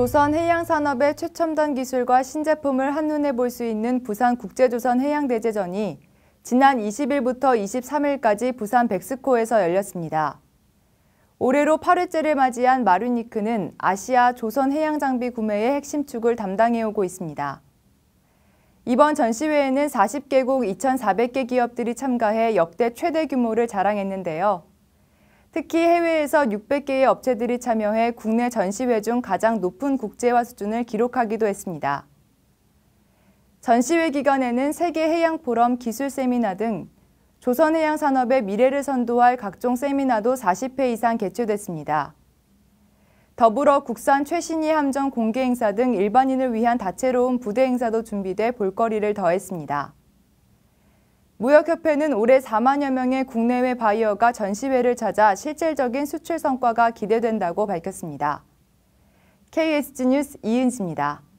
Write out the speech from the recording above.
조선 해양 산업의 최첨단 기술과 신제품을 한눈에 볼 수 있는 부산 국제조선 해양대제전이 지난 20일부터 23일까지 부산 백스코에서 열렸습니다. 올해로 8회째를 맞이한 마루니크는 아시아 조선 해양 장비 구매의 핵심 축을 담당해오고 있습니다. 이번 전시회에는 40개국 2,400개 기업들이 참가해 역대 최대 규모를 자랑했는데요. 특히 해외에서 600개의 업체들이 참여해 국내 전시회 중 가장 높은 국제화 수준을 기록하기도 했습니다. 전시회 기간에는 세계해양포럼 기술 세미나 등 조선해양 산업의 미래를 선도할 각종 세미나도 40회 이상 개최됐습니다. 더불어 국산 최신의 함정 공개 행사 등 일반인을 위한 다채로운 부대 행사도 준비돼 볼거리를 더했습니다. 무역협회는 올해 4만여 명의 국내외 바이어가 전시회를 찾아 실질적인 수출 성과가 기대된다고 밝혔습니다. KSG 뉴스 이은지입니다.